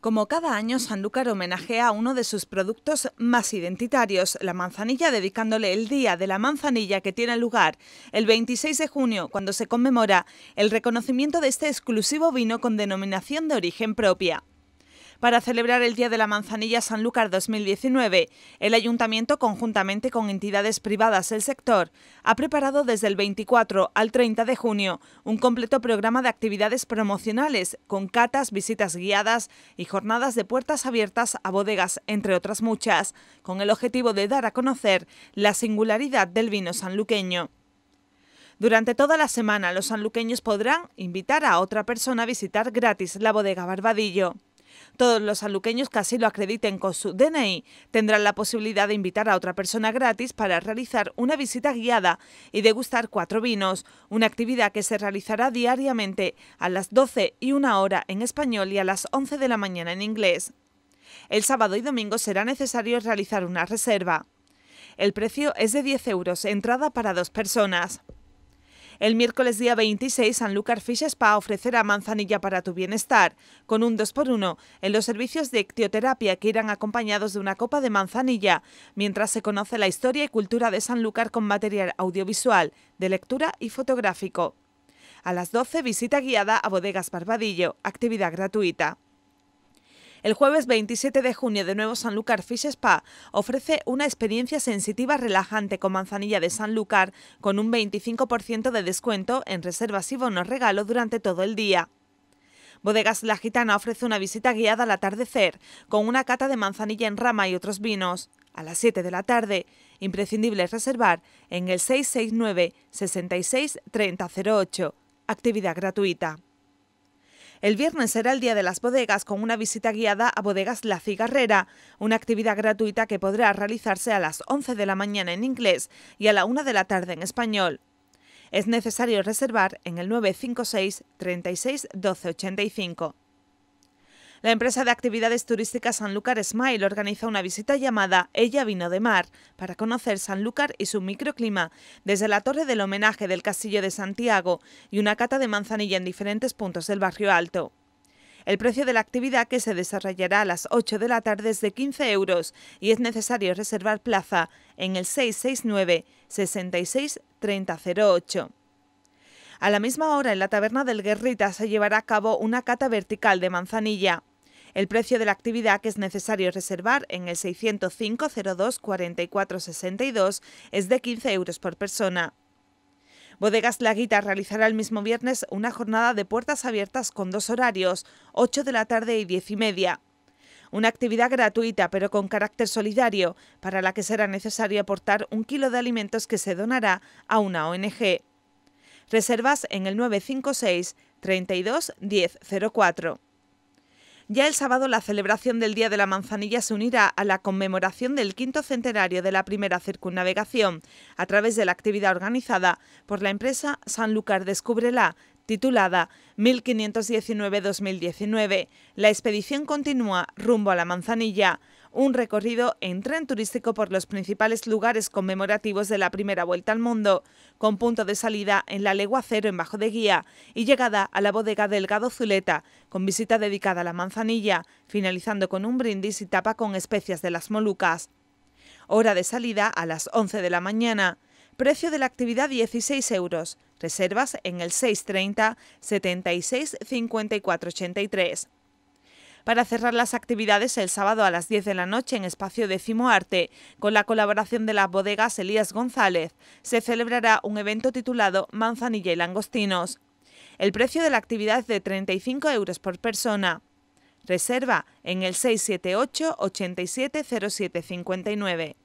Como cada año, Sanlúcar homenajea a uno de sus productos más identitarios, la manzanilla, dedicándole el Día de la Manzanilla que tiene lugar el 26 de junio, cuando se conmemora el reconocimiento de este exclusivo vino con denominación de origen propia para celebrar el Día de la Manzanilla Sanlúcar 2019. El ayuntamiento, conjuntamente con entidades privadas del sector, ha preparado desde el 24 al 30 de junio un completo programa de actividades promocionales con catas, visitas guiadas y jornadas de puertas abiertas a bodegas, entre otras muchas, con el objetivo de dar a conocer la singularidad del vino sanluqueño. Durante toda la semana los sanluqueños podrán invitar a otra persona a visitar gratis la bodega Barbadillo. Todos los aluqueños que así lo acrediten con su DNI tendrán la posibilidad de invitar a otra persona gratis para realizar una visita guiada y degustar cuatro vinos, una actividad que se realizará diariamente a las 12 y una hora en español y a las 11 de la mañana en inglés. El sábado y domingo será necesario realizar una reserva. El precio es de 10 euros, entrada para dos personas. El miércoles día 26, Sanlúcar Fish Spa ofrecerá manzanilla para tu bienestar, con un 2x1 en los servicios de ictioterapia que irán acompañados de una copa de manzanilla, mientras se conoce la historia y cultura de Sanlúcar con material audiovisual, de lectura y fotográfico. A las 12, visita guiada a Bodegas Barbadillo, actividad gratuita. El jueves 27 de junio de nuevo Sanlúcar Fish Spa ofrece una experiencia sensitiva relajante con manzanilla de Sanlúcar con un 25% de descuento en reservas y bonos regalo durante todo el día. Bodegas La Gitana ofrece una visita guiada al atardecer con una cata de manzanilla en rama y otros vinos. A las 7 de la tarde, imprescindible reservar en el 669 66 Actividad gratuita. El viernes será el Día de las Bodegas con una visita guiada a Bodegas La Cigarrera, una actividad gratuita que podrá realizarse a las 11 de la mañana en inglés y a la 1 de la tarde en español. Es necesario reservar en el 956 36 12 85. La empresa de actividades turísticas Sanlúcar Smile organiza una visita llamada Ella vino de mar para conocer Sanlúcar y su microclima desde la torre del homenaje del Castillo de Santiago y una cata de manzanilla en diferentes puntos del barrio alto. El precio de la actividad que se desarrollará a las 8 de la tarde es de 15 euros y es necesario reservar plaza en el 669 66 a la misma hora, en la taberna del Guerrita se llevará a cabo una cata vertical de manzanilla. El precio de la actividad que es necesario reservar en el 605-02-4462 es de 15 euros por persona. Bodegas Laguita realizará el mismo viernes una jornada de puertas abiertas con dos horarios, 8 de la tarde y 10 y media. Una actividad gratuita pero con carácter solidario, para la que será necesario aportar un kilo de alimentos que se donará a una ONG. Reservas en el 956 32 1004. Ya el sábado la celebración del Día de la Manzanilla se unirá a la conmemoración del quinto centenario de la primera circunnavegación a través de la actividad organizada por la empresa Sanlúcar Descúbrela, titulada 1519-2019. La expedición continúa rumbo a la Manzanilla un recorrido en tren turístico por los principales lugares conmemorativos de la primera vuelta al mundo, con punto de salida en la Legua Cero en Bajo de Guía y llegada a la bodega Delgado Zuleta, con visita dedicada a la manzanilla, finalizando con un brindis y tapa con especias de las Molucas. Hora de salida a las 11 de la mañana. Precio de la actividad 16 euros. Reservas en el 630 76 54 83 para cerrar las actividades el sábado a las 10 de la noche en Espacio Décimo Arte. Con la colaboración de las bodegas Elías González, se celebrará un evento titulado Manzanilla y Langostinos. El precio de la actividad es de 35 euros por persona. Reserva en el 678 870759.